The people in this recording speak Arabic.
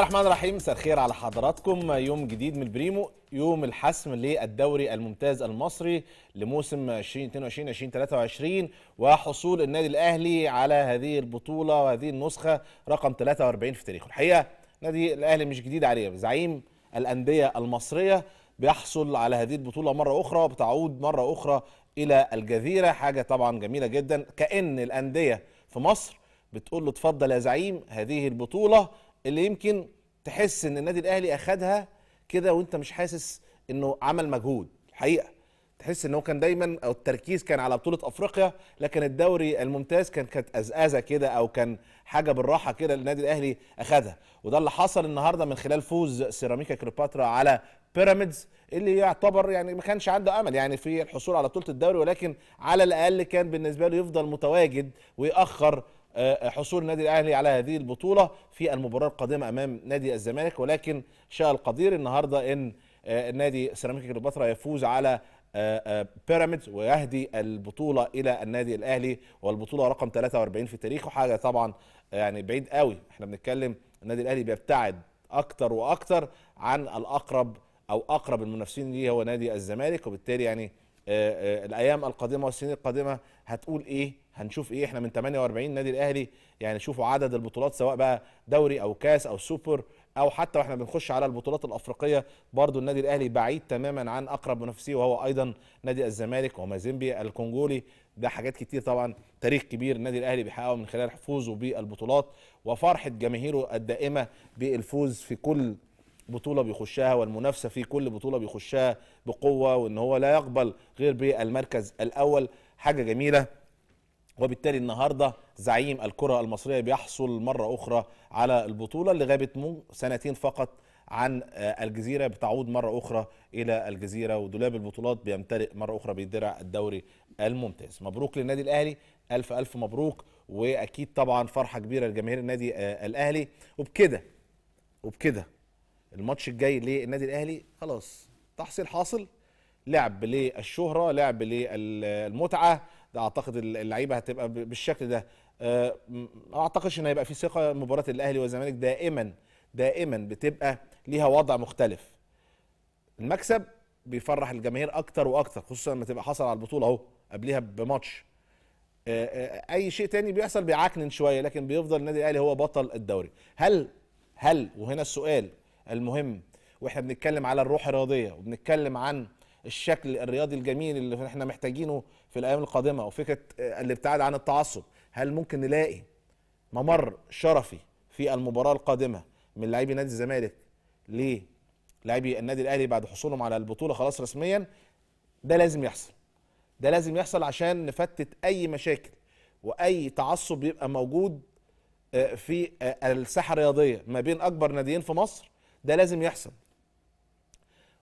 بسم الله الرحمن الرحيم مساء الخير على حضراتكم يوم جديد من البريمو يوم الحسم للدوري الممتاز المصري لموسم 2022 2023 وحصول النادي الاهلي على هذه البطوله وهذه النسخه رقم 43 في تاريخه الحقيقه النادي الاهلي مش جديد عليه زعيم الانديه المصريه بيحصل على هذه البطوله مره اخرى وبتعود مره اخرى الى الجزيره حاجه طبعا جميله جدا كان الانديه في مصر بتقول له اتفضل يا زعيم هذه البطوله اللي يمكن تحس ان النادي الاهلي اخدها كده وانت مش حاسس انه عمل مجهود الحقيقه تحس ان هو كان دايما او التركيز كان على بطوله افريقيا لكن الدوري الممتاز كان كانت ازازه كده او كان حاجه بالراحه كده النادي الاهلي اخدها وده اللي حصل النهارده من خلال فوز سيراميكا كليوباترا على بيراميدز اللي يعتبر يعني ما كانش عنده امل يعني في الحصول على بطوله الدوري ولكن على الاقل كان بالنسبه له يفضل متواجد ويأخر آه، حصول النادي الاهلي على هذه البطوله في المباراه القادمه امام نادي الزمالك ولكن شاء القدير النهارده ان آه، نادي سيراميكا كليوباترا يفوز على آه، بيراميدز ويهدي البطوله الى النادي الاهلي والبطوله رقم 43 في تاريخه حاجه طبعا يعني بعيد قوي احنا بنتكلم النادي الاهلي بيبتعد اكتر واكتر عن الاقرب او اقرب المنافسين ليه هو نادي الزمالك وبالتالي يعني آه، آه، الايام القادمه والسنين القادمه هتقول ايه هنشوف ايه احنا من 48 نادي الاهلي يعني شوفوا عدد البطولات سواء بقى دوري او كاس او سوبر او حتى واحنا بنخش على البطولات الافريقيه برضو النادي الاهلي بعيد تماما عن اقرب منافسيه وهو ايضا نادي الزمالك ومازيمبي الكونجولي ده حاجات كتير طبعا تاريخ كبير النادي الاهلي بيحققه من خلال حفوظه بالبطولات وفرحه جماهيره الدائمه بالفوز في كل بطوله بيخشها والمنافسه في كل بطوله بيخشها بقوه وان هو لا يقبل غير بالمركز الاول حاجه جميله وبالتالي النهارده زعيم الكره المصريه بيحصل مره اخرى على البطوله اللي غابت سنتين فقط عن آه، الجزيره بتعود مره اخرى الى الجزيره ودولاب البطولات بيمتلئ مره اخرى بالدرع الدوري الممتاز مبروك للنادي الاهلي الف الف مبروك واكيد طبعا فرحه كبيره لجماهير النادي آه، الاهلي وبكده وبكده الماتش الجاي للنادي الاهلي خلاص تحصيل حاصل لعب للشهره لعب للمتعه ده اعتقد اللعيبه هتبقى بالشكل ده آه، ما اعتقدش ان هيبقى في ثقه مباراه الاهلي والزمالك دائما دائما بتبقى ليها وضع مختلف المكسب بيفرح الجماهير اكتر واكتر خصوصا لما تبقى حصل على البطوله اهو قبلها بماتش آه، آه، اي شيء تاني بيحصل بيعكنن شويه لكن بيفضل النادي الاهلي هو بطل الدوري هل هل وهنا السؤال المهم واحنا بنتكلم على الروح الرياضيه وبنتكلم عن الشكل الرياضي الجميل اللي احنا محتاجينه في الايام القادمه وفكره الابتعاد آه، عن التعصب هل ممكن نلاقي ممر شرفي في المباراه القادمه من لاعبي نادي الزمالك للاعبي النادي الاهلي بعد حصولهم على البطوله خلاص رسميا ده لازم يحصل ده لازم يحصل عشان نفتت اي مشاكل واي تعصب يبقى موجود آه، في آه، الساحه الرياضيه ما بين اكبر ناديين في مصر ده لازم يحصل